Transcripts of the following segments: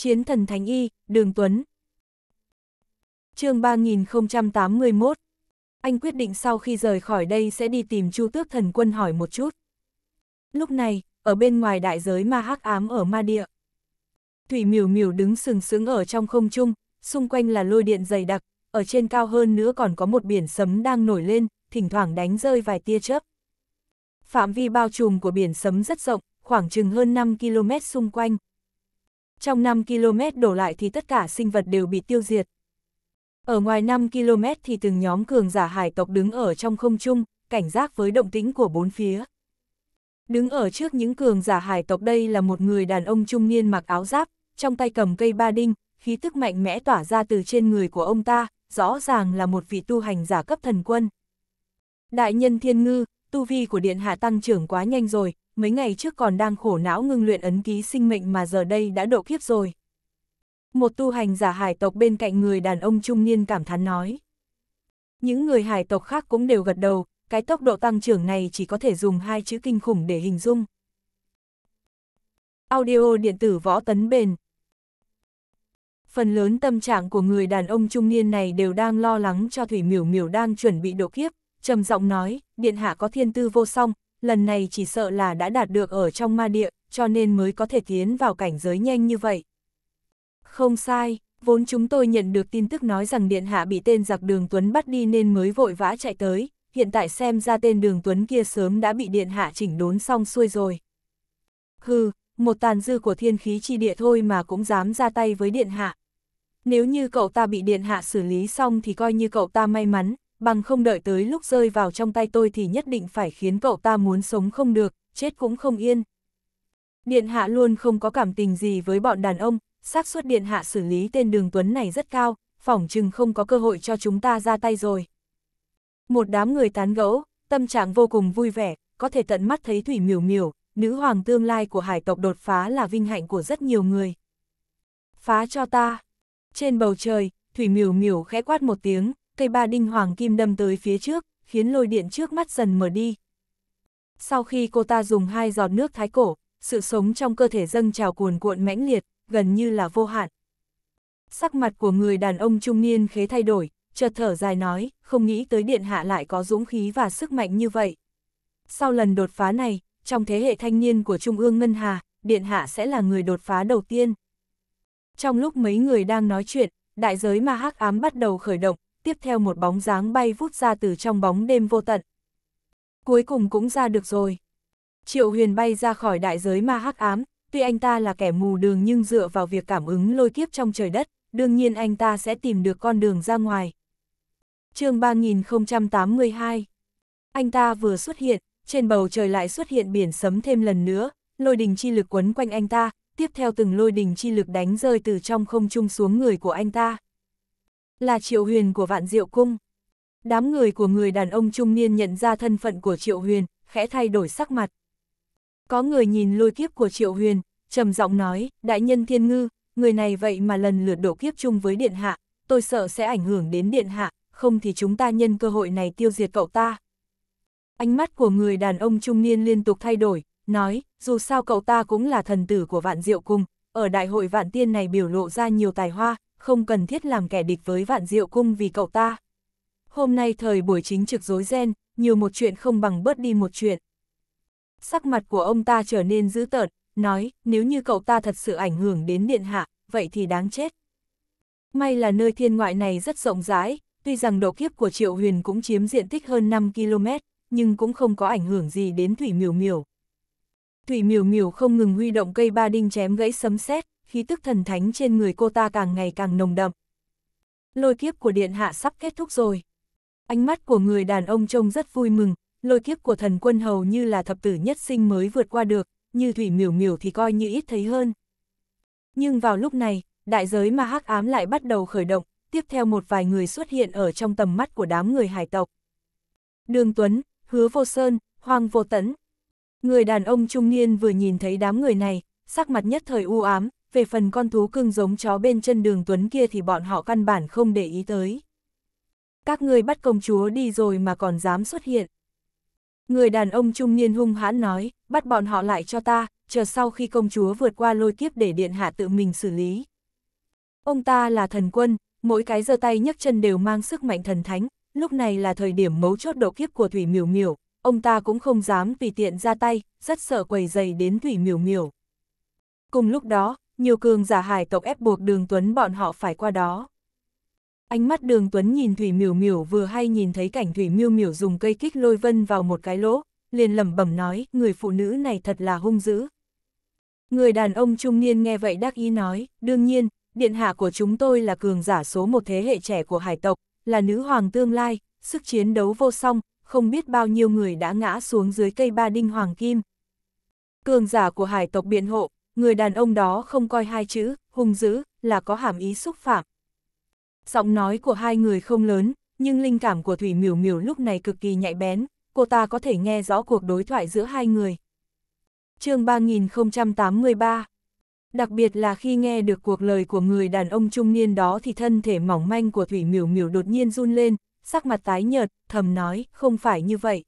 Chiến thần Thánh Y, Đường Tuấn. chương 3081 Anh quyết định sau khi rời khỏi đây sẽ đi tìm Chu Tước Thần Quân hỏi một chút. Lúc này, ở bên ngoài đại giới ma hắc ám ở ma địa. Thủy miểu miểu đứng sừng sững ở trong không trung, xung quanh là lôi điện dày đặc, ở trên cao hơn nữa còn có một biển sấm đang nổi lên, thỉnh thoảng đánh rơi vài tia chớp. Phạm vi bao trùm của biển sấm rất rộng, khoảng chừng hơn 5 km xung quanh trong 5 km đổ lại thì tất cả sinh vật đều bị tiêu diệt. Ở ngoài 5 km thì từng nhóm cường giả hải tộc đứng ở trong không trung, cảnh giác với động tĩnh của bốn phía. Đứng ở trước những cường giả hải tộc đây là một người đàn ông trung niên mặc áo giáp, trong tay cầm cây ba đinh, khí tức mạnh mẽ tỏa ra từ trên người của ông ta, rõ ràng là một vị tu hành giả cấp thần quân. Đại nhân thiên ngư, tu vi của Điện Hạ tăng trưởng quá nhanh rồi, mấy ngày trước còn đang khổ não ngưng luyện ấn ký sinh mệnh mà giờ đây đã độ kiếp rồi. Một tu hành giả hải tộc bên cạnh người đàn ông trung niên cảm thán nói. Những người hải tộc khác cũng đều gật đầu, cái tốc độ tăng trưởng này chỉ có thể dùng hai chữ kinh khủng để hình dung. Audio điện tử võ tấn bền Phần lớn tâm trạng của người đàn ông trung niên này đều đang lo lắng cho Thủy Miểu Miểu đang chuẩn bị độ kiếp, trầm giọng nói, điện hạ có thiên tư vô song, lần này chỉ sợ là đã đạt được ở trong ma địa, cho nên mới có thể tiến vào cảnh giới nhanh như vậy. Không sai, vốn chúng tôi nhận được tin tức nói rằng điện hạ bị tên giặc đường Tuấn bắt đi nên mới vội vã chạy tới, hiện tại xem ra tên đường Tuấn kia sớm đã bị điện hạ chỉnh đốn xong xuôi rồi. Hừ, một tàn dư của thiên khí chi địa thôi mà cũng dám ra tay với điện hạ. Nếu như cậu ta bị điện hạ xử lý xong thì coi như cậu ta may mắn, bằng không đợi tới lúc rơi vào trong tay tôi thì nhất định phải khiến cậu ta muốn sống không được, chết cũng không yên. Điện hạ luôn không có cảm tình gì với bọn đàn ông, xác suất điện hạ xử lý tên đường tuấn này rất cao, phỏng chừng không có cơ hội cho chúng ta ra tay rồi. Một đám người tán gẫu, tâm trạng vô cùng vui vẻ, có thể tận mắt thấy Thủy Miểu Miểu, nữ hoàng tương lai của hải tộc đột phá là vinh hạnh của rất nhiều người. Phá cho ta! Trên bầu trời, Thủy Miểu Miểu khẽ quát một tiếng, cây ba đinh hoàng kim đâm tới phía trước, khiến lôi điện trước mắt dần mở đi. Sau khi cô ta dùng hai giọt nước thái cổ, sự sống trong cơ thể dâng trào cuồn cuộn mãnh liệt, gần như là vô hạn. Sắc mặt của người đàn ông trung niên khế thay đổi, chợt thở dài nói, không nghĩ tới điện hạ lại có dũng khí và sức mạnh như vậy. Sau lần đột phá này, trong thế hệ thanh niên của Trung ương Ngân Hà, điện hạ sẽ là người đột phá đầu tiên. Trong lúc mấy người đang nói chuyện, đại giới ma hắc ám bắt đầu khởi động, tiếp theo một bóng dáng bay vút ra từ trong bóng đêm vô tận. Cuối cùng cũng ra được rồi. Triệu huyền bay ra khỏi đại giới ma hắc ám, tuy anh ta là kẻ mù đường nhưng dựa vào việc cảm ứng lôi kiếp trong trời đất, đương nhiên anh ta sẽ tìm được con đường ra ngoài. chương 3082 Anh ta vừa xuất hiện, trên bầu trời lại xuất hiện biển sấm thêm lần nữa, lôi đình chi lực quấn quanh anh ta, tiếp theo từng lôi đình chi lực đánh rơi từ trong không trung xuống người của anh ta là Triệu Huyền của Vạn Diệu Cung. Đám người của người đàn ông trung niên nhận ra thân phận của Triệu Huyền, khẽ thay đổi sắc mặt. Có người nhìn lôi kiếp của Triệu Huyền, trầm giọng nói, đại nhân thiên ngư, người này vậy mà lần lượt đổ kiếp chung với Điện Hạ, tôi sợ sẽ ảnh hưởng đến Điện Hạ, không thì chúng ta nhân cơ hội này tiêu diệt cậu ta. Ánh mắt của người đàn ông trung niên liên tục thay đổi, nói, dù sao cậu ta cũng là thần tử của vạn diệu cung, ở đại hội vạn tiên này biểu lộ ra nhiều tài hoa, không cần thiết làm kẻ địch với vạn diệu cung vì cậu ta. Hôm nay thời buổi chính trực dối ren, nhiều một chuyện không bằng bớt đi một chuyện. Sắc mặt của ông ta trở nên dữ tợn, nói, nếu như cậu ta thật sự ảnh hưởng đến điện hạ, vậy thì đáng chết. May là nơi thiên ngoại này rất rộng rãi, tuy rằng độ kiếp của Triệu Huyền cũng chiếm diện tích hơn 5 km, nhưng cũng không có ảnh hưởng gì đến Thủy Miểu Miểu. Thủy Miểu Miểu không ngừng huy động cây ba đinh chém gãy sấm sét, khí tức thần thánh trên người cô ta càng ngày càng nồng đậm. Lôi kiếp của điện hạ sắp kết thúc rồi. Ánh mắt của người đàn ông trông rất vui mừng, lôi kiếp của thần quân hầu như là thập tử nhất sinh mới vượt qua được, như thủy miểu miểu thì coi như ít thấy hơn. Nhưng vào lúc này, đại giới mà hắc ám lại bắt đầu khởi động, tiếp theo một vài người xuất hiện ở trong tầm mắt của đám người hải tộc. Đường Tuấn, Hứa Vô Sơn, Hoàng Vô Tấn. Người đàn ông trung niên vừa nhìn thấy đám người này, sắc mặt nhất thời u ám, về phần con thú cưng giống chó bên chân đường Tuấn kia thì bọn họ căn bản không để ý tới. Các người bắt công chúa đi rồi mà còn dám xuất hiện. Người đàn ông trung niên hung hãn nói, bắt bọn họ lại cho ta, chờ sau khi công chúa vượt qua lôi kiếp để điện hạ tự mình xử lý. Ông ta là thần quân, mỗi cái giơ tay nhấc chân đều mang sức mạnh thần thánh, lúc này là thời điểm mấu chốt độ kiếp của Thủy Miểu Miểu, ông ta cũng không dám vì tiện ra tay, rất sợ quầy dày đến Thủy Miểu Miểu. Cùng lúc đó, nhiều cường giả hải tộc ép buộc đường Tuấn bọn họ phải qua đó. Ánh mắt đường Tuấn nhìn Thủy Miểu Miểu vừa hay nhìn thấy cảnh Thủy Miêu Miểu dùng cây kích lôi vân vào một cái lỗ, liền lẩm bẩm nói, người phụ nữ này thật là hung dữ. Người đàn ông trung niên nghe vậy đắc ý nói, đương nhiên, điện hạ của chúng tôi là cường giả số một thế hệ trẻ của hải tộc, là nữ hoàng tương lai, sức chiến đấu vô song, không biết bao nhiêu người đã ngã xuống dưới cây ba đinh hoàng kim. Cường giả của hải tộc biện hộ, người đàn ông đó không coi hai chữ, hung dữ, là có hàm ý xúc phạm. Giọng nói của hai người không lớn, nhưng linh cảm của Thủy Miểu Miểu lúc này cực kỳ nhạy bén, cô ta có thể nghe rõ cuộc đối thoại giữa hai người. chương 3083 Đặc biệt là khi nghe được cuộc lời của người đàn ông trung niên đó thì thân thể mỏng manh của Thủy Miểu Miểu đột nhiên run lên, sắc mặt tái nhợt, thầm nói, không phải như vậy.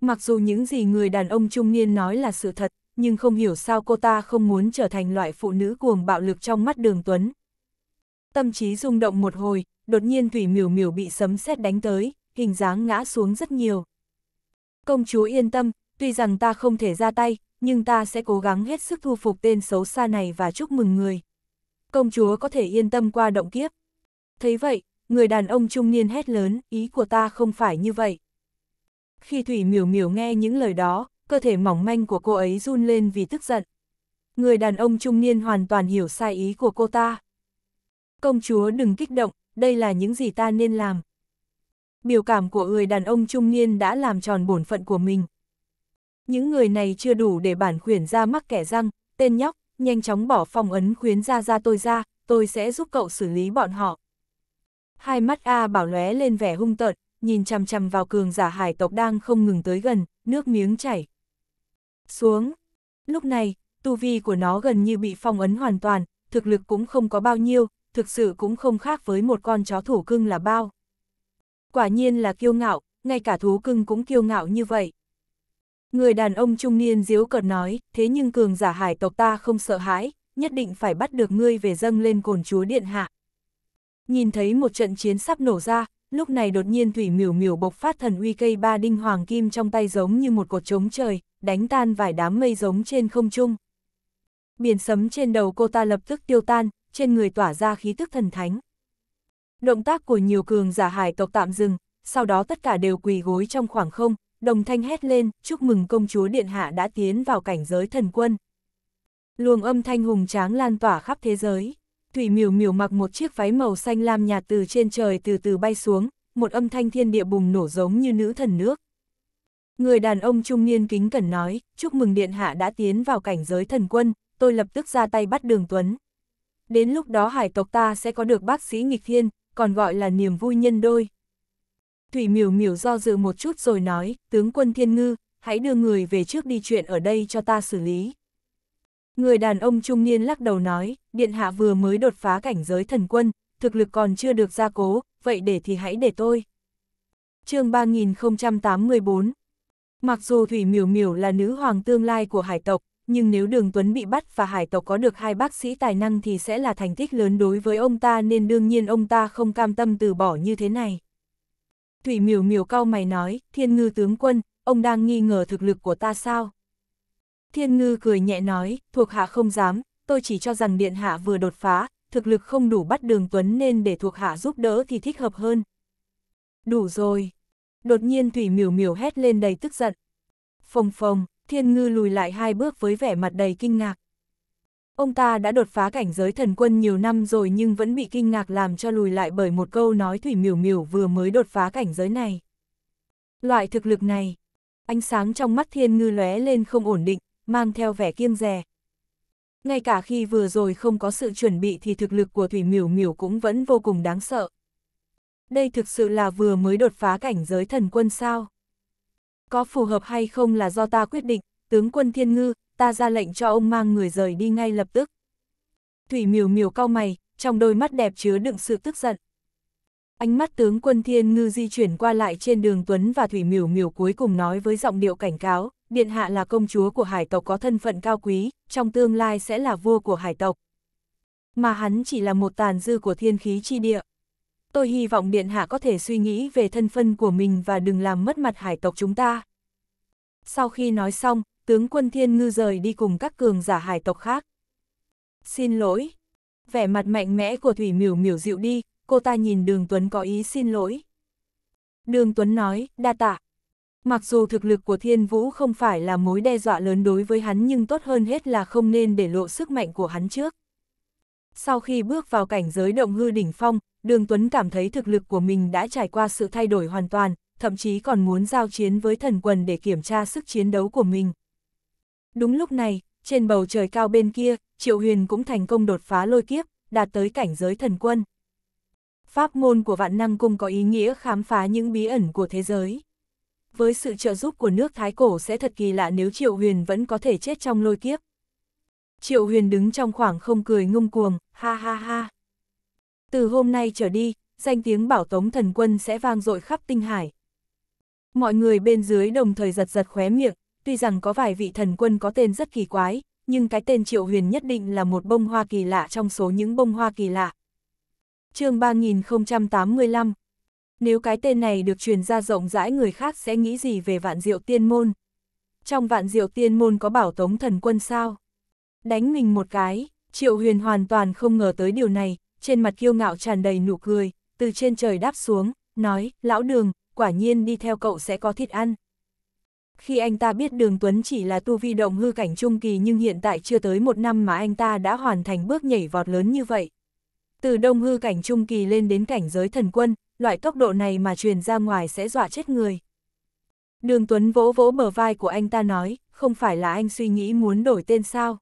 Mặc dù những gì người đàn ông trung niên nói là sự thật, nhưng không hiểu sao cô ta không muốn trở thành loại phụ nữ cuồng bạo lực trong mắt đường Tuấn. Tâm trí rung động một hồi, đột nhiên Thủy Miểu Miểu bị sấm sét đánh tới, hình dáng ngã xuống rất nhiều. Công chúa yên tâm, tuy rằng ta không thể ra tay, nhưng ta sẽ cố gắng hết sức thu phục tên xấu xa này và chúc mừng người. Công chúa có thể yên tâm qua động kiếp. Thấy vậy, người đàn ông trung niên hét lớn, ý của ta không phải như vậy. Khi Thủy Miểu Miểu nghe những lời đó, cơ thể mỏng manh của cô ấy run lên vì tức giận. Người đàn ông trung niên hoàn toàn hiểu sai ý của cô ta. Công chúa đừng kích động, đây là những gì ta nên làm. Biểu cảm của người đàn ông trung niên đã làm tròn bổn phận của mình. Những người này chưa đủ để bản khuyển ra mắc kẻ răng, tên nhóc, nhanh chóng bỏ phòng ấn khuyến ra ra tôi ra, tôi sẽ giúp cậu xử lý bọn họ. Hai mắt A bảo lóe lên vẻ hung tợn, nhìn chằm chằm vào cường giả hải tộc đang không ngừng tới gần, nước miếng chảy xuống. Lúc này, tu vi của nó gần như bị phong ấn hoàn toàn, thực lực cũng không có bao nhiêu, thực sự cũng không khác với một con chó thủ cưng là bao. Quả nhiên là kiêu ngạo, ngay cả thú cưng cũng kiêu ngạo như vậy. Người đàn ông trung niên diếu cợt nói, thế nhưng cường giả hải tộc ta không sợ hãi, nhất định phải bắt được ngươi về dâng lên cồn chúa điện hạ. Nhìn thấy một trận chiến sắp nổ ra, lúc này đột nhiên Thủy Miểu Miểu bộc phát thần uy cây ba đinh hoàng kim trong tay giống như một cột trống trời, đánh tan vài đám mây giống trên không trung. Biển sấm trên đầu cô ta lập tức tiêu tan, trên người tỏa ra khí tức thần thánh. Động tác của nhiều cường giả hải tộc tạm dừng, sau đó tất cả đều quỳ gối trong khoảng không, đồng thanh hét lên, chúc mừng công chúa Điện Hạ đã tiến vào cảnh giới thần quân. Luồng âm thanh hùng tráng lan tỏa khắp thế giới. Thủy miểu miểu mặc một chiếc váy màu xanh lam nhạt từ trên trời từ từ bay xuống, một âm thanh thiên địa bùng nổ giống như nữ thần nước. Người đàn ông trung niên kính cẩn nói, chúc mừng Điện Hạ đã tiến vào cảnh giới thần quân, tôi lập tức ra tay bắt đường Tuấn. Đến lúc đó hải tộc ta sẽ có được bác sĩ nghịch thiên, còn gọi là niềm vui nhân đôi. Thủy miểu miểu do dự một chút rồi nói, tướng quân thiên ngư, hãy đưa người về trước đi chuyện ở đây cho ta xử lý. Người đàn ông trung niên lắc đầu nói, điện hạ vừa mới đột phá cảnh giới thần quân, thực lực còn chưa được gia cố, vậy để thì hãy để tôi. chương 3084 Mặc dù Thủy Miểu Miểu là nữ hoàng tương lai của hải tộc, nhưng nếu Đường Tuấn bị bắt và hải tộc có được hai bác sĩ tài năng thì sẽ là thành tích lớn đối với ông ta nên đương nhiên ông ta không cam tâm từ bỏ như thế này. Thủy Miểu Miểu cau mày nói, thiên ngư tướng quân, ông đang nghi ngờ thực lực của ta sao? Thiên ngư cười nhẹ nói, thuộc hạ không dám, tôi chỉ cho rằng điện hạ vừa đột phá, thực lực không đủ bắt đường tuấn nên để thuộc hạ giúp đỡ thì thích hợp hơn. Đủ rồi. Đột nhiên Thủy miểu miểu hét lên đầy tức giận. Phồng phồng, thiên ngư lùi lại hai bước với vẻ mặt đầy kinh ngạc. Ông ta đã đột phá cảnh giới thần quân nhiều năm rồi nhưng vẫn bị kinh ngạc làm cho lùi lại bởi một câu nói Thủy miểu miểu vừa mới đột phá cảnh giới này. Loại thực lực này, ánh sáng trong mắt thiên ngư lóe lên không ổn định, mang theo vẻ kiêng dè, Ngay cả khi vừa rồi không có sự chuẩn bị thì thực lực của Thủy Miểu Miểu cũng vẫn vô cùng đáng sợ. Đây thực sự là vừa mới đột phá cảnh giới thần quân sao? Có phù hợp hay không là do ta quyết định, tướng quân Thiên Ngư, ta ra lệnh cho ông mang người rời đi ngay lập tức. Thủy Miểu Miểu cau mày, trong đôi mắt đẹp chứa đựng sự tức giận. Ánh mắt tướng quân Thiên Ngư di chuyển qua lại trên đường Tuấn và Thủy Miểu Miểu cuối cùng nói với giọng điệu cảnh cáo, Điện hạ là công chúa của hải tộc có thân phận cao quý, trong tương lai sẽ là vua của hải tộc. Mà hắn chỉ là một tàn dư của thiên khí chi địa. Tôi hy vọng điện hạ có thể suy nghĩ về thân phân của mình và đừng làm mất mặt hải tộc chúng ta. Sau khi nói xong, tướng quân thiên ngư rời đi cùng các cường giả hải tộc khác. Xin lỗi. Vẻ mặt mạnh mẽ của Thủy Miểu Miểu dịu đi, cô ta nhìn Đường Tuấn có ý xin lỗi. Đường Tuấn nói, đa tạ. Mặc dù thực lực của thiên vũ không phải là mối đe dọa lớn đối với hắn nhưng tốt hơn hết là không nên để lộ sức mạnh của hắn trước. Sau khi bước vào cảnh giới động hư đỉnh phong, Đường Tuấn cảm thấy thực lực của mình đã trải qua sự thay đổi hoàn toàn, thậm chí còn muốn giao chiến với thần quần để kiểm tra sức chiến đấu của mình. Đúng lúc này, trên bầu trời cao bên kia, Triệu Huyền cũng thành công đột phá lôi kiếp, đạt tới cảnh giới thần quân. Pháp môn của vạn năng cung có ý nghĩa khám phá những bí ẩn của thế giới với sự trợ giúp của nước Thái Cổ sẽ thật kỳ lạ nếu Triệu Huyền vẫn có thể chết trong lôi kiếp. Triệu Huyền đứng trong khoảng không cười ngông cuồng, ha ha ha. Từ hôm nay trở đi, danh tiếng bảo tống thần quân sẽ vang dội khắp tinh hải. Mọi người bên dưới đồng thời giật giật khóe miệng, tuy rằng có vài vị thần quân có tên rất kỳ quái, nhưng cái tên Triệu Huyền nhất định là một bông hoa kỳ lạ trong số những bông hoa kỳ lạ. chương 3085, nếu cái tên này được truyền ra rộng rãi người khác sẽ nghĩ gì về vạn diệu tiên môn? Trong vạn diệu tiên môn có bảo tống thần quân sao? Đánh mình một cái, Triệu Huyền hoàn toàn không ngờ tới điều này, trên mặt kiêu ngạo tràn đầy nụ cười, từ trên trời đáp xuống, nói, lão đường, quả nhiên đi theo cậu sẽ có thịt ăn. Khi anh ta biết đường Tuấn chỉ là tu vi động hư cảnh trung kỳ nhưng hiện tại chưa tới một năm mà anh ta đã hoàn thành bước nhảy vọt lớn như vậy. Từ đông hư cảnh trung kỳ lên đến cảnh giới thần quân, loại tốc độ này mà truyền ra ngoài sẽ dọa chết người. Đường Tuấn vỗ vỗ bờ vai của anh ta nói, không phải là anh suy nghĩ muốn đổi tên sao.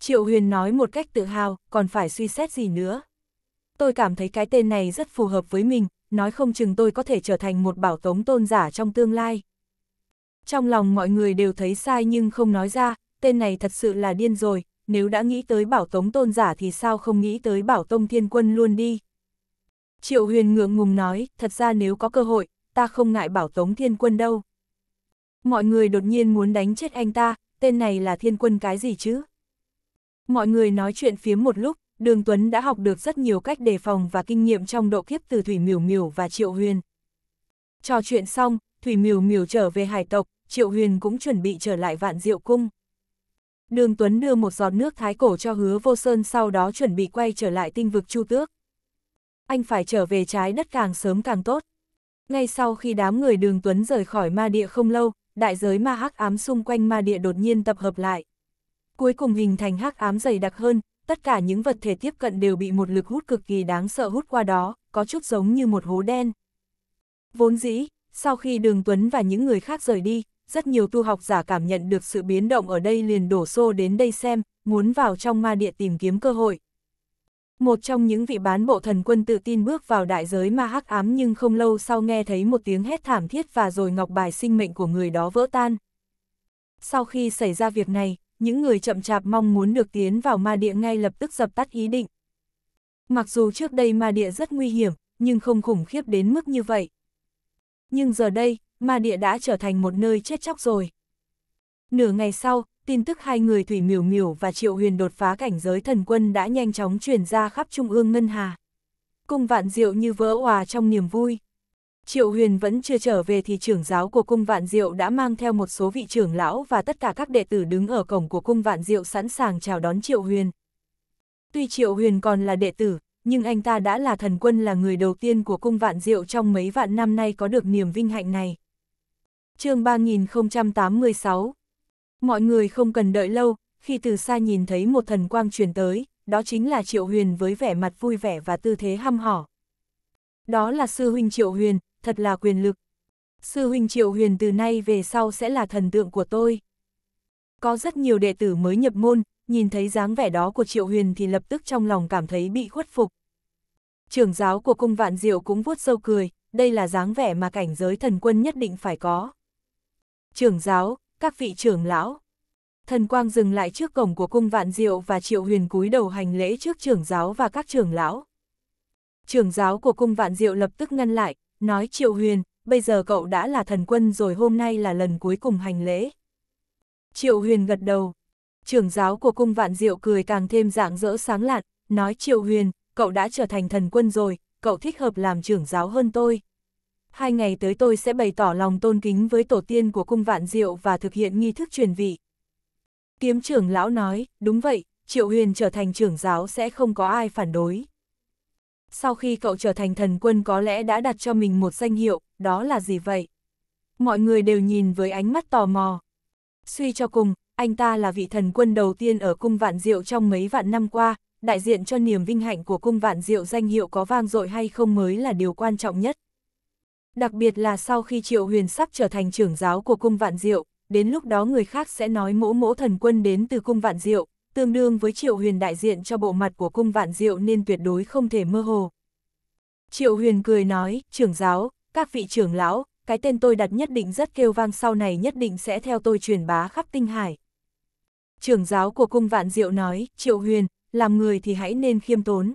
Triệu Huyền nói một cách tự hào, còn phải suy xét gì nữa. Tôi cảm thấy cái tên này rất phù hợp với mình, nói không chừng tôi có thể trở thành một bảo tống tôn giả trong tương lai. Trong lòng mọi người đều thấy sai nhưng không nói ra, tên này thật sự là điên rồi, nếu đã nghĩ tới bảo tống tôn giả thì sao không nghĩ tới bảo tông thiên quân luôn đi. Triệu huyền ngượng ngùng nói, thật ra nếu có cơ hội, ta không ngại bảo tống thiên quân đâu. Mọi người đột nhiên muốn đánh chết anh ta, tên này là thiên quân cái gì chứ? Mọi người nói chuyện phiếm một lúc, Đường Tuấn đã học được rất nhiều cách đề phòng và kinh nghiệm trong độ kiếp từ Thủy Miểu Miểu và Triệu Huyền. Trò chuyện xong, Thủy Miểu Miểu trở về hải tộc, Triệu Huyền cũng chuẩn bị trở lại vạn diệu cung. Đường Tuấn đưa một giọt nước thái cổ cho hứa vô sơn sau đó chuẩn bị quay trở lại tinh vực chu tước anh phải trở về trái đất càng sớm càng tốt. Ngay sau khi đám người đường Tuấn rời khỏi ma địa không lâu, đại giới ma hắc ám xung quanh ma địa đột nhiên tập hợp lại. Cuối cùng hình thành hắc ám dày đặc hơn, tất cả những vật thể tiếp cận đều bị một lực hút cực kỳ đáng sợ hút qua đó, có chút giống như một hố đen. Vốn dĩ, sau khi Đường Tuấn và những người khác rời đi, rất nhiều tu học giả cảm nhận được sự biến động ở đây liền đổ xô đến đây xem, muốn vào trong ma địa tìm kiếm cơ hội. Một trong những vị bán bộ thần quân tự tin bước vào đại giới ma hắc ám nhưng không lâu sau nghe thấy một tiếng hét thảm thiết và rồi ngọc bài sinh mệnh của người đó vỡ tan. Sau khi xảy ra việc này, những người chậm chạp mong muốn được tiến vào ma địa ngay lập tức dập tắt ý định. Mặc dù trước đây ma địa rất nguy hiểm, nhưng không khủng khiếp đến mức như vậy. Nhưng giờ đây, ma địa đã trở thành một nơi chết chóc rồi. Nửa ngày sau, tin tức hai người Thủy Miểu Miểu và Triệu Huyền đột phá cảnh giới thần quân đã nhanh chóng truyền ra khắp Trung ương Ngân Hà. Cung Vạn Diệu như vỡ hòa trong niềm vui. Triệu Huyền vẫn chưa trở về thì trưởng giáo của Cung Vạn Diệu đã mang theo một số vị trưởng lão và tất cả các đệ tử đứng ở cổng của Cung Vạn Diệu sẵn sàng chào đón Triệu Huyền. Tuy Triệu Huyền còn là đệ tử, nhưng anh ta đã là thần quân là người đầu tiên của Cung Vạn Diệu trong mấy vạn năm nay có được niềm vinh hạnh này. chương 3086, Mọi người không cần đợi lâu, khi từ xa nhìn thấy một thần quang truyền tới, đó chính là Triệu Huyền với vẻ mặt vui vẻ và tư thế hăm hỏ. Đó là sư huynh Triệu Huyền, thật là quyền lực. Sư huynh Triệu Huyền từ nay về sau sẽ là thần tượng của tôi. Có rất nhiều đệ tử mới nhập môn, nhìn thấy dáng vẻ đó của Triệu Huyền thì lập tức trong lòng cảm thấy bị khuất phục. Trưởng giáo của cung vạn diệu cũng vuốt sâu cười, đây là dáng vẻ mà cảnh giới thần quân nhất định phải có. Trưởng giáo, các vị trưởng lão. Thần quang dừng lại trước cổng của cung vạn diệu và triệu huyền cúi đầu hành lễ trước trưởng giáo và các trưởng lão. Trưởng giáo của cung vạn diệu lập tức ngăn lại, nói triệu huyền, bây giờ cậu đã là thần quân rồi hôm nay là lần cuối cùng hành lễ. Triệu huyền gật đầu. Trưởng giáo của cung vạn diệu cười càng thêm dạng dỡ sáng lạn, nói triệu huyền, cậu đã trở thành thần quân rồi, cậu thích hợp làm trưởng giáo hơn tôi hai ngày tới tôi sẽ bày tỏ lòng tôn kính với tổ tiên của cung vạn diệu và thực hiện nghi thức truyền vị. Kiếm trưởng lão nói, đúng vậy, Triệu Huyền trở thành trưởng giáo sẽ không có ai phản đối. Sau khi cậu trở thành thần quân có lẽ đã đặt cho mình một danh hiệu, đó là gì vậy? Mọi người đều nhìn với ánh mắt tò mò. Suy cho cùng, anh ta là vị thần quân đầu tiên ở cung vạn diệu trong mấy vạn năm qua, đại diện cho niềm vinh hạnh của cung vạn diệu danh hiệu có vang dội hay không mới là điều quan trọng nhất. Đặc biệt là sau khi Triệu Huyền sắp trở thành trưởng giáo của cung Vạn Diệu, đến lúc đó người khác sẽ nói mỗ mỗ thần quân đến từ cung Vạn Diệu, tương đương với Triệu Huyền đại diện cho bộ mặt của cung Vạn Diệu nên tuyệt đối không thể mơ hồ. Triệu Huyền cười nói, trưởng giáo, các vị trưởng lão, cái tên tôi đặt nhất định rất kêu vang sau này nhất định sẽ theo tôi truyền bá khắp tinh hải. Trưởng giáo của cung Vạn Diệu nói, Triệu Huyền, làm người thì hãy nên khiêm tốn.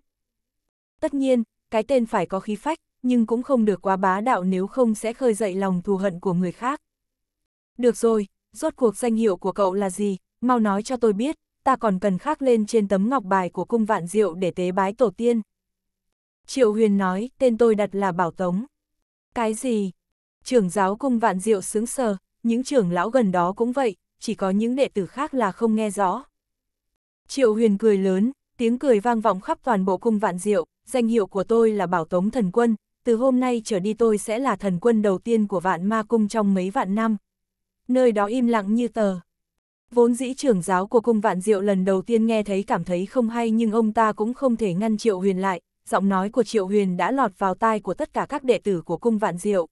Tất nhiên, cái tên phải có khí phách, nhưng cũng không được quá bá đạo nếu không sẽ khơi dậy lòng thù hận của người khác. Được rồi, rốt cuộc danh hiệu của cậu là gì, mau nói cho tôi biết, ta còn cần khắc lên trên tấm ngọc bài của cung vạn diệu để tế bái tổ tiên. Triệu Huyền nói, tên tôi đặt là Bảo Tống. Cái gì? Trưởng giáo cung vạn diệu sướng sờ, những trưởng lão gần đó cũng vậy, chỉ có những đệ tử khác là không nghe rõ. Triệu Huyền cười lớn, tiếng cười vang vọng khắp toàn bộ cung vạn diệu, danh hiệu của tôi là Bảo Tống Thần Quân, từ hôm nay trở đi tôi sẽ là thần quân đầu tiên của vạn ma cung trong mấy vạn năm. Nơi đó im lặng như tờ. Vốn dĩ trưởng giáo của cung vạn diệu lần đầu tiên nghe thấy cảm thấy không hay nhưng ông ta cũng không thể ngăn Triệu Huyền lại, giọng nói của Triệu Huyền đã lọt vào tai của tất cả các đệ tử của cung vạn diệu.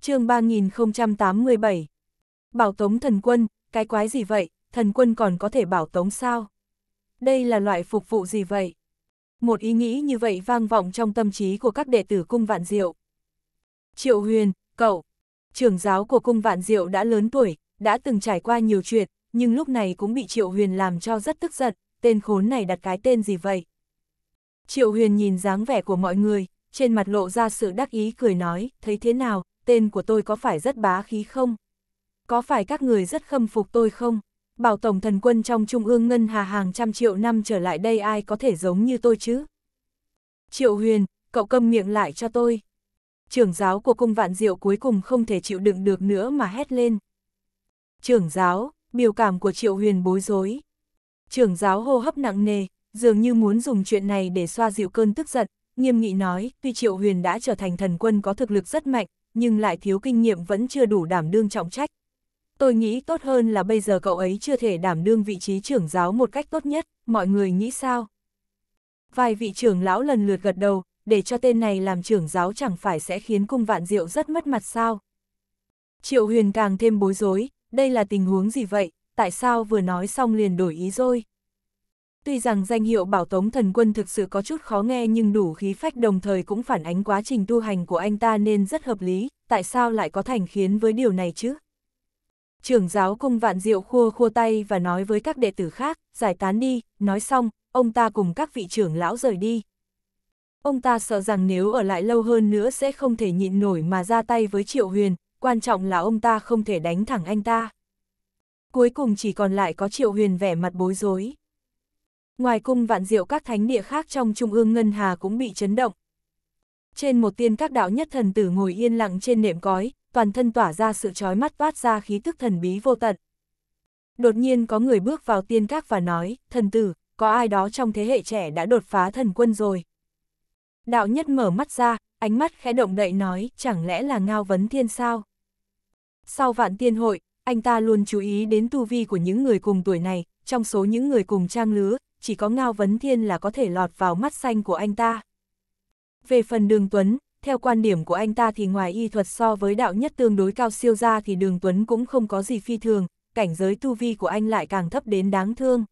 chương 3087 Bảo tống thần quân, cái quái gì vậy, thần quân còn có thể bảo tống sao? Đây là loại phục vụ gì vậy? một ý nghĩ như vậy vang vọng trong tâm trí của các đệ tử cung vạn diệu. Triệu Huyền, cậu, trưởng giáo của cung vạn diệu đã lớn tuổi, đã từng trải qua nhiều chuyện, nhưng lúc này cũng bị Triệu Huyền làm cho rất tức giận, tên khốn này đặt cái tên gì vậy? Triệu Huyền nhìn dáng vẻ của mọi người, trên mặt lộ ra sự đắc ý cười nói, thấy thế nào, tên của tôi có phải rất bá khí không? Có phải các người rất khâm phục tôi không? bảo tổng thần quân trong trung ương ngân hà hàng trăm triệu năm trở lại đây ai có thể giống như tôi chứ? Triệu huyền, cậu câm miệng lại cho tôi. Trưởng giáo của cung vạn diệu cuối cùng không thể chịu đựng được nữa mà hét lên. Trưởng giáo, biểu cảm của triệu huyền bối rối. Trưởng giáo hô hấp nặng nề, dường như muốn dùng chuyện này để xoa dịu cơn tức giận, nghiêm nghị nói, tuy triệu huyền đã trở thành thần quân có thực lực rất mạnh, nhưng lại thiếu kinh nghiệm vẫn chưa đủ đảm đương trọng trách tôi nghĩ tốt hơn là bây giờ cậu ấy chưa thể đảm đương vị trí trưởng giáo một cách tốt nhất, mọi người nghĩ sao? Vài vị trưởng lão lần lượt gật đầu, để cho tên này làm trưởng giáo chẳng phải sẽ khiến cung vạn diệu rất mất mặt sao? Triệu huyền càng thêm bối rối, đây là tình huống gì vậy, tại sao vừa nói xong liền đổi ý rồi? Tuy rằng danh hiệu bảo tống thần quân thực sự có chút khó nghe nhưng đủ khí phách đồng thời cũng phản ánh quá trình tu hành của anh ta nên rất hợp lý, tại sao lại có thành khiến với điều này chứ? Trưởng giáo cung vạn diệu khua khua tay và nói với các đệ tử khác, giải tán đi, nói xong, ông ta cùng các vị trưởng lão rời đi. Ông ta sợ rằng nếu ở lại lâu hơn nữa sẽ không thể nhịn nổi mà ra tay với Triệu Huyền, quan trọng là ông ta không thể đánh thẳng anh ta. Cuối cùng chỉ còn lại có Triệu Huyền vẻ mặt bối rối. Ngoài cung vạn diệu các thánh địa khác trong Trung ương Ngân Hà cũng bị chấn động, trên một tiên các đạo nhất thần tử ngồi yên lặng trên nệm cói, toàn thân tỏa ra sự trói mắt toát ra khí tức thần bí vô tận. Đột nhiên có người bước vào tiên các và nói, thần tử, có ai đó trong thế hệ trẻ đã đột phá thần quân rồi. Đạo nhất mở mắt ra, ánh mắt khẽ động đậy nói, chẳng lẽ là Ngao Vấn Thiên sao? Sau vạn tiên hội, anh ta luôn chú ý đến tu vi của những người cùng tuổi này, trong số những người cùng trang lứa, chỉ có Ngao Vấn Thiên là có thể lọt vào mắt xanh của anh ta. Về phần đường Tuấn, theo quan điểm của anh ta thì ngoài y thuật so với đạo nhất tương đối cao siêu ra thì đường Tuấn cũng không có gì phi thường, cảnh giới tu vi của anh lại càng thấp đến đáng thương.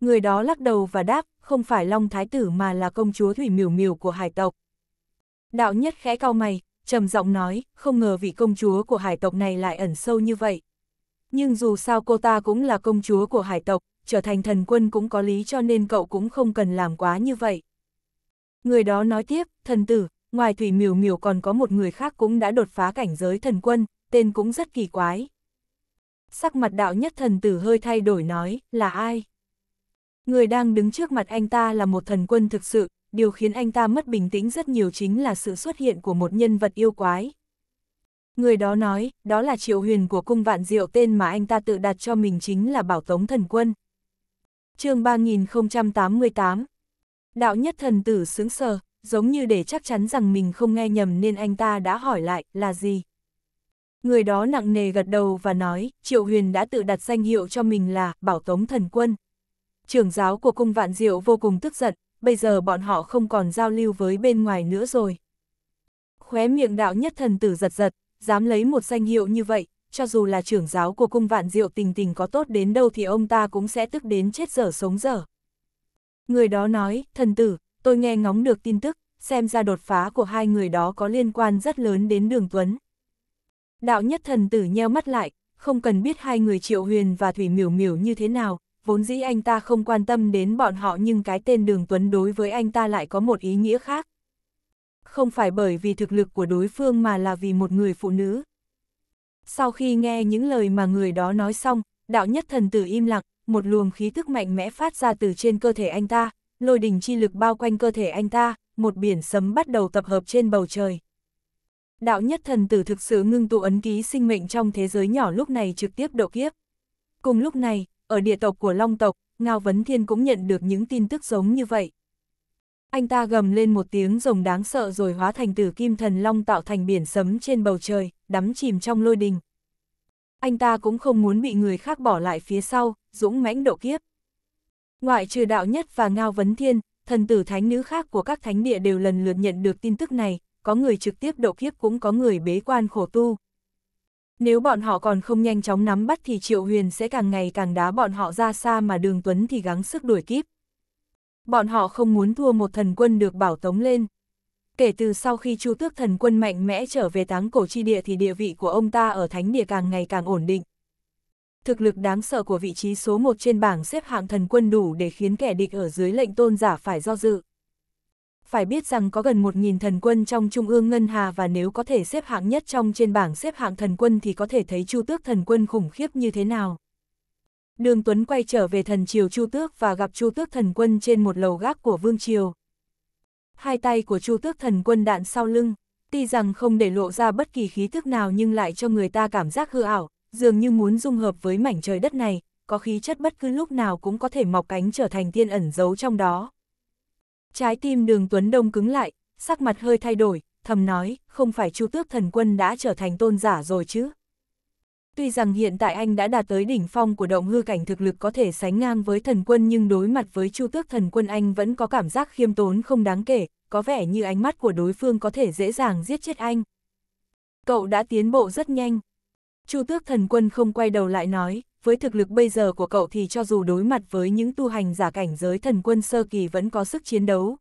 Người đó lắc đầu và đáp, không phải Long Thái Tử mà là công chúa Thủy Miểu Miểu của hải tộc. Đạo nhất khẽ cau mày, trầm giọng nói, không ngờ vị công chúa của hải tộc này lại ẩn sâu như vậy. Nhưng dù sao cô ta cũng là công chúa của hải tộc, trở thành thần quân cũng có lý cho nên cậu cũng không cần làm quá như vậy. Người đó nói tiếp, thần tử, ngoài thủy miểu miểu còn có một người khác cũng đã đột phá cảnh giới thần quân, tên cũng rất kỳ quái. Sắc mặt đạo nhất thần tử hơi thay đổi nói, là ai? Người đang đứng trước mặt anh ta là một thần quân thực sự, điều khiến anh ta mất bình tĩnh rất nhiều chính là sự xuất hiện của một nhân vật yêu quái. Người đó nói, đó là triệu huyền của cung vạn diệu tên mà anh ta tự đặt cho mình chính là bảo tống thần quân. chương 3088, Đạo nhất thần tử sướng sờ, giống như để chắc chắn rằng mình không nghe nhầm nên anh ta đã hỏi lại là gì. Người đó nặng nề gật đầu và nói, Triệu Huyền đã tự đặt danh hiệu cho mình là Bảo Tống Thần Quân. Trưởng giáo của cung vạn diệu vô cùng tức giận, bây giờ bọn họ không còn giao lưu với bên ngoài nữa rồi. Khóe miệng đạo nhất thần tử giật giật, dám lấy một danh hiệu như vậy, cho dù là trưởng giáo của cung vạn diệu tình tình có tốt đến đâu thì ông ta cũng sẽ tức đến chết dở sống dở. Người đó nói, thần tử, tôi nghe ngóng được tin tức, xem ra đột phá của hai người đó có liên quan rất lớn đến đường Tuấn. Đạo nhất thần tử nheo mắt lại, không cần biết hai người Triệu Huyền và Thủy Miểu Miểu như thế nào, vốn dĩ anh ta không quan tâm đến bọn họ nhưng cái tên đường Tuấn đối với anh ta lại có một ý nghĩa khác. Không phải bởi vì thực lực của đối phương mà là vì một người phụ nữ. Sau khi nghe những lời mà người đó nói xong, đạo nhất thần tử im lặng, một luồng khí tức mạnh mẽ phát ra từ trên cơ thể anh ta, lôi đình chi lực bao quanh cơ thể anh ta, một biển sấm bắt đầu tập hợp trên bầu trời. Đạo nhất thần tử thực sự ngưng tụ ấn ký sinh mệnh trong thế giới nhỏ lúc này trực tiếp độ kiếp. Cùng lúc này, ở địa tộc của Long tộc, Ngao Vấn Thiên cũng nhận được những tin tức giống như vậy. Anh ta gầm lên một tiếng rồng đáng sợ rồi hóa thành tử kim thần long tạo thành biển sấm trên bầu trời, đắm chìm trong lôi đình, anh ta cũng không muốn bị người khác bỏ lại phía sau, dũng mãnh độ kiếp. Ngoại trừ đạo nhất và ngao vấn thiên, thần tử thánh nữ khác của các thánh địa đều lần lượt nhận được tin tức này, có người trực tiếp độ kiếp cũng có người bế quan khổ tu. Nếu bọn họ còn không nhanh chóng nắm bắt thì Triệu Huyền sẽ càng ngày càng đá bọn họ ra xa mà Đường Tuấn thì gắng sức đuổi kịp. Bọn họ không muốn thua một thần quân được bảo tống lên kể từ sau khi Chu Tước Thần Quân mạnh mẽ trở về táng cổ chi địa thì địa vị của ông ta ở thánh địa càng ngày càng ổn định. Thực lực đáng sợ của vị trí số 1 trên bảng xếp hạng thần quân đủ để khiến kẻ địch ở dưới lệnh tôn giả phải do dự. Phải biết rằng có gần 1.000 thần quân trong Trung ương Ngân Hà và nếu có thể xếp hạng nhất trong trên bảng xếp hạng thần quân thì có thể thấy Chu Tước thần quân khủng khiếp như thế nào. Đường Tuấn quay trở về thần triều Chu Tước và gặp Chu Tước thần quân trên một lầu gác của Vương Triều. Hai tay của Chu Tước Thần Quân đạn sau lưng, tuy rằng không để lộ ra bất kỳ khí thức nào nhưng lại cho người ta cảm giác hư ảo, dường như muốn dung hợp với mảnh trời đất này, có khí chất bất cứ lúc nào cũng có thể mọc cánh trở thành tiên ẩn giấu trong đó. Trái tim đường Tuấn Đông cứng lại, sắc mặt hơi thay đổi, thầm nói, không phải Chu Tước Thần Quân đã trở thành tôn giả rồi chứ. Tuy rằng hiện tại anh đã đạt tới đỉnh phong của động hư cảnh thực lực có thể sánh ngang với thần quân nhưng đối mặt với chu tước thần quân anh vẫn có cảm giác khiêm tốn không đáng kể, có vẻ như ánh mắt của đối phương có thể dễ dàng giết chết anh. Cậu đã tiến bộ rất nhanh. Chu tước thần quân không quay đầu lại nói, với thực lực bây giờ của cậu thì cho dù đối mặt với những tu hành giả cảnh giới thần quân sơ kỳ vẫn có sức chiến đấu.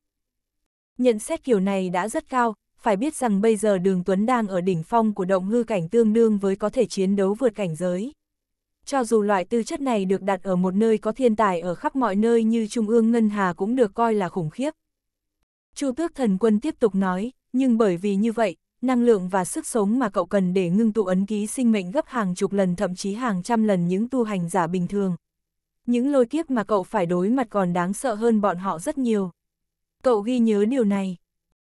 Nhận xét kiểu này đã rất cao, phải biết rằng bây giờ đường Tuấn đang ở đỉnh phong của động ngư cảnh tương đương với có thể chiến đấu vượt cảnh giới. Cho dù loại tư chất này được đặt ở một nơi có thiên tài ở khắp mọi nơi như Trung ương Ngân Hà cũng được coi là khủng khiếp. Chu tước thần quân tiếp tục nói, nhưng bởi vì như vậy, năng lượng và sức sống mà cậu cần để ngưng tụ ấn ký sinh mệnh gấp hàng chục lần thậm chí hàng trăm lần những tu hành giả bình thường. Những lôi kiếp mà cậu phải đối mặt còn đáng sợ hơn bọn họ rất nhiều. Cậu ghi nhớ điều này.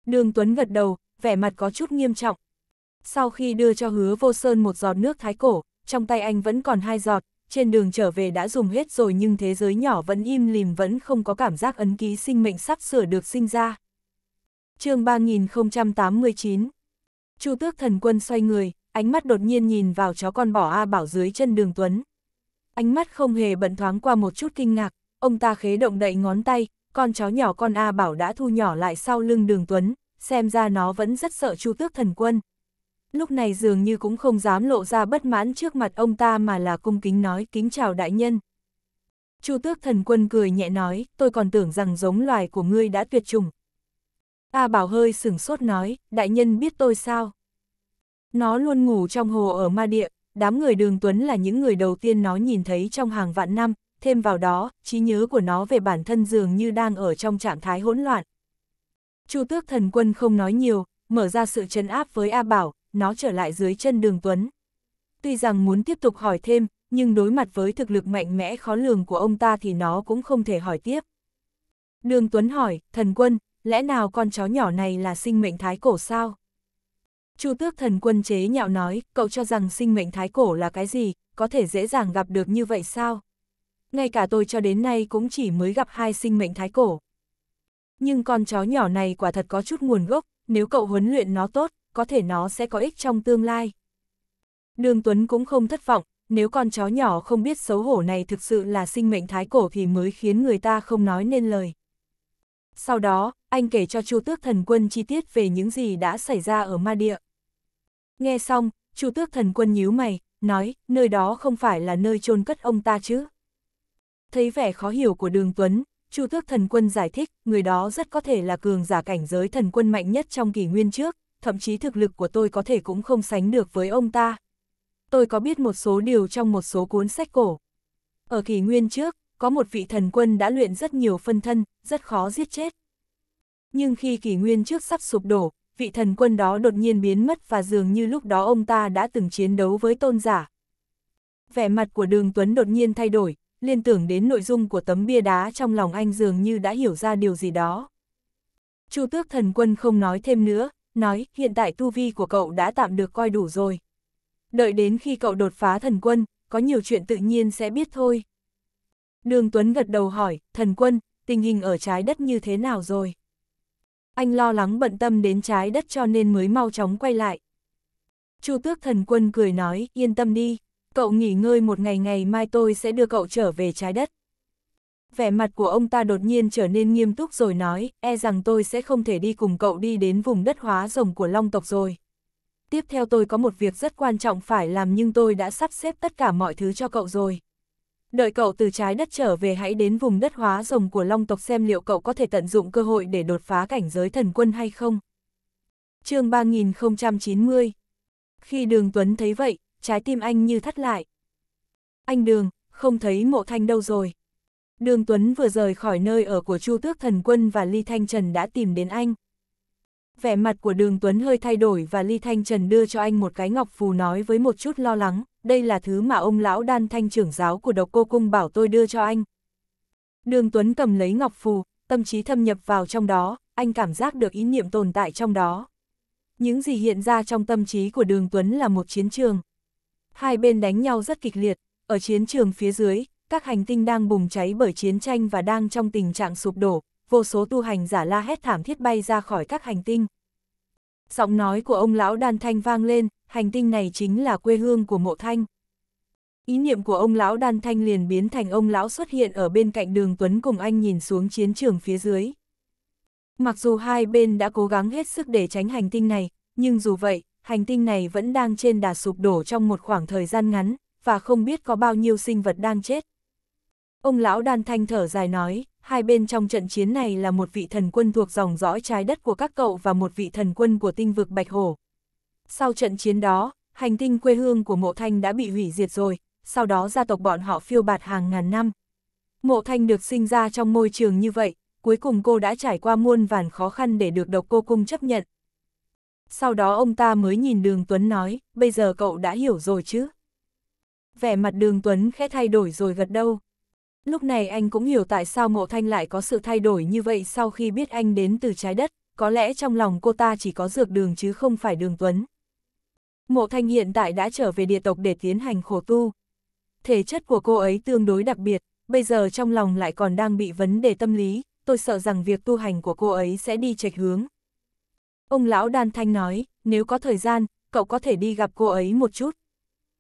Đường Tuấn gật đầu, vẻ mặt có chút nghiêm trọng. Sau khi đưa cho hứa vô sơn một giọt nước thái cổ, trong tay anh vẫn còn hai giọt, trên đường trở về đã dùng hết rồi nhưng thế giới nhỏ vẫn im lìm vẫn không có cảm giác ấn ký sinh mệnh sắp sửa được sinh ra. chương 3089 Chu tước thần quân xoay người, ánh mắt đột nhiên nhìn vào chó con bỏ A Bảo dưới chân đường Tuấn. Ánh mắt không hề bận thoáng qua một chút kinh ngạc, ông ta khế động đậy ngón tay, con chó nhỏ con A Bảo đã thu nhỏ lại sau lưng đường Tuấn, xem ra nó vẫn rất sợ Chu Tước Thần Quân. Lúc này dường như cũng không dám lộ ra bất mãn trước mặt ông ta mà là cung kính nói kính chào đại nhân. Chu Tước Thần Quân cười nhẹ nói, tôi còn tưởng rằng giống loài của ngươi đã tuyệt chủng. A Bảo hơi sửng sốt nói, đại nhân biết tôi sao? Nó luôn ngủ trong hồ ở ma địa, đám người đường Tuấn là những người đầu tiên nó nhìn thấy trong hàng vạn năm, thêm vào đó, trí nhớ của nó về bản thân dường như đang ở trong trạng thái hỗn loạn. Chu tước thần quân không nói nhiều, mở ra sự chấn áp với A Bảo, nó trở lại dưới chân đường Tuấn. Tuy rằng muốn tiếp tục hỏi thêm, nhưng đối mặt với thực lực mạnh mẽ khó lường của ông ta thì nó cũng không thể hỏi tiếp. Đường Tuấn hỏi, thần quân, lẽ nào con chó nhỏ này là sinh mệnh thái cổ sao? Chu tước thần quân chế nhạo nói, cậu cho rằng sinh mệnh thái cổ là cái gì, có thể dễ dàng gặp được như vậy sao? ngay cả tôi cho đến nay cũng chỉ mới gặp hai sinh mệnh thái cổ. Nhưng con chó nhỏ này quả thật có chút nguồn gốc, nếu cậu huấn luyện nó tốt, có thể nó sẽ có ích trong tương lai. Đường Tuấn cũng không thất vọng, nếu con chó nhỏ không biết xấu hổ này thực sự là sinh mệnh thái cổ thì mới khiến người ta không nói nên lời. Sau đó, anh kể cho Chu Tước Thần Quân chi tiết về những gì đã xảy ra ở Ma Địa. Nghe xong, Chu Tước Thần Quân nhíu mày, nói, nơi đó không phải là nơi chôn cất ông ta chứ? thấy vẻ khó hiểu của đường Tuấn, Chu Tước Thần Quân giải thích, người đó rất có thể là cường giả cảnh giới thần quân mạnh nhất trong kỷ nguyên trước, thậm chí thực lực của tôi có thể cũng không sánh được với ông ta. Tôi có biết một số điều trong một số cuốn sách cổ. Ở kỷ nguyên trước, có một vị thần quân đã luyện rất nhiều phân thân, rất khó giết chết. Nhưng khi kỷ nguyên trước sắp sụp đổ, vị thần quân đó đột nhiên biến mất và dường như lúc đó ông ta đã từng chiến đấu với tôn giả. Vẻ mặt của đường Tuấn đột nhiên thay đổi, liên tưởng đến nội dung của tấm bia đá trong lòng anh dường như đã hiểu ra điều gì đó. Chu tước thần quân không nói thêm nữa, nói hiện tại tu vi của cậu đã tạm được coi đủ rồi. Đợi đến khi cậu đột phá thần quân, có nhiều chuyện tự nhiên sẽ biết thôi. Đường Tuấn gật đầu hỏi, thần quân, tình hình ở trái đất như thế nào rồi? Anh lo lắng bận tâm đến trái đất cho nên mới mau chóng quay lại. Chu tước thần quân cười nói, yên tâm đi cậu nghỉ ngơi một ngày ngày mai tôi sẽ đưa cậu trở về trái đất. Vẻ mặt của ông ta đột nhiên trở nên nghiêm túc rồi nói, e rằng tôi sẽ không thể đi cùng cậu đi đến vùng đất hóa rồng của long tộc rồi. Tiếp theo tôi có một việc rất quan trọng phải làm nhưng tôi đã sắp xếp tất cả mọi thứ cho cậu rồi. Đợi cậu từ trái đất trở về hãy đến vùng đất hóa rồng của long tộc xem liệu cậu có thể tận dụng cơ hội để đột phá cảnh giới thần quân hay không. chương 3090 Khi Đường Tuấn thấy vậy, trái tim anh như thắt lại. Anh Đường, không thấy mộ thanh đâu rồi. Đường Tuấn vừa rời khỏi nơi ở của Chu Tước Thần Quân và Ly Thanh Trần đã tìm đến anh. Vẻ mặt của Đường Tuấn hơi thay đổi và Ly Thanh Trần đưa cho anh một cái ngọc phù nói với một chút lo lắng, đây là thứ mà ông lão đan thanh trưởng giáo của độc cô cung bảo tôi đưa cho anh. Đường Tuấn cầm lấy ngọc phù, tâm trí thâm nhập vào trong đó, anh cảm giác được ý niệm tồn tại trong đó. Những gì hiện ra trong tâm trí của Đường Tuấn là một chiến trường, Hai bên đánh nhau rất kịch liệt, ở chiến trường phía dưới, các hành tinh đang bùng cháy bởi chiến tranh và đang trong tình trạng sụp đổ, vô số tu hành giả la hét thảm thiết bay ra khỏi các hành tinh. Giọng nói của ông lão đan thanh vang lên, hành tinh này chính là quê hương của mộ thanh. Ý niệm của ông lão đan thanh liền biến thành ông lão xuất hiện ở bên cạnh đường Tuấn cùng anh nhìn xuống chiến trường phía dưới. Mặc dù hai bên đã cố gắng hết sức để tránh hành tinh này, nhưng dù vậy, hành tinh này vẫn đang trên đà sụp đổ trong một khoảng thời gian ngắn, và không biết có bao nhiêu sinh vật đang chết. Ông lão đan thanh thở dài nói, hai bên trong trận chiến này là một vị thần quân thuộc dòng dõi trái đất của các cậu và một vị thần quân của tinh vực Bạch Hổ. Sau trận chiến đó, hành tinh quê hương của Mộ Thanh đã bị hủy diệt rồi, sau đó gia tộc bọn họ phiêu bạt hàng ngàn năm. Mộ Thanh được sinh ra trong môi trường như vậy, cuối cùng cô đã trải qua muôn vàn khó khăn để được độc cô cung chấp nhận sau đó ông ta mới nhìn đường Tuấn nói, bây giờ cậu đã hiểu rồi chứ? Vẻ mặt đường Tuấn khẽ thay đổi rồi gật đầu. Lúc này anh cũng hiểu tại sao mộ thanh lại có sự thay đổi như vậy sau khi biết anh đến từ trái đất, có lẽ trong lòng cô ta chỉ có dược đường chứ không phải đường Tuấn. Mộ thanh hiện tại đã trở về địa tộc để tiến hành khổ tu. Thể chất của cô ấy tương đối đặc biệt, bây giờ trong lòng lại còn đang bị vấn đề tâm lý, tôi sợ rằng việc tu hành của cô ấy sẽ đi chệch hướng, Ông lão đan thanh nói, nếu có thời gian, cậu có thể đi gặp cô ấy một chút.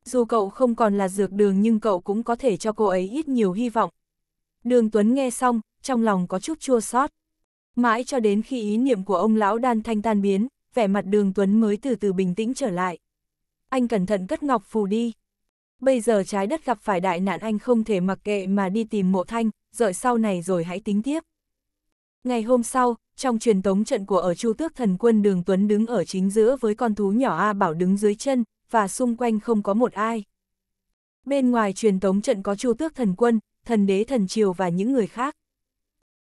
Dù cậu không còn là dược đường nhưng cậu cũng có thể cho cô ấy ít nhiều hy vọng. Đường Tuấn nghe xong, trong lòng có chút chua xót. Mãi cho đến khi ý niệm của ông lão đan thanh tan biến, vẻ mặt đường Tuấn mới từ từ bình tĩnh trở lại. Anh cẩn thận cất ngọc phù đi. Bây giờ trái đất gặp phải đại nạn anh không thể mặc kệ mà đi tìm mộ thanh, rồi sau này rồi hãy tính tiếp. Ngày hôm sau, trong truyền tống trận của ở Chu Tước Thần Quân Đường Tuấn đứng ở chính giữa với con thú nhỏ A Bảo đứng dưới chân, và xung quanh không có một ai. Bên ngoài truyền tống trận có Chu Tước Thần Quân, Thần Đế Thần Triều và những người khác.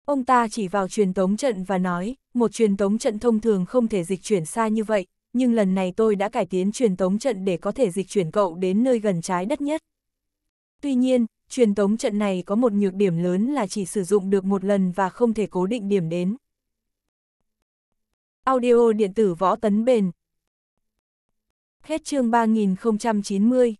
Ông ta chỉ vào truyền tống trận và nói, một truyền tống trận thông thường không thể dịch chuyển xa như vậy, nhưng lần này tôi đã cải tiến truyền tống trận để có thể dịch chuyển cậu đến nơi gần trái đất nhất. Tuy nhiên, truyền tống trận này có một nhược điểm lớn là chỉ sử dụng được một lần và không thể cố định điểm đến. Audio điện tử võ tấn bền Hết chương 3090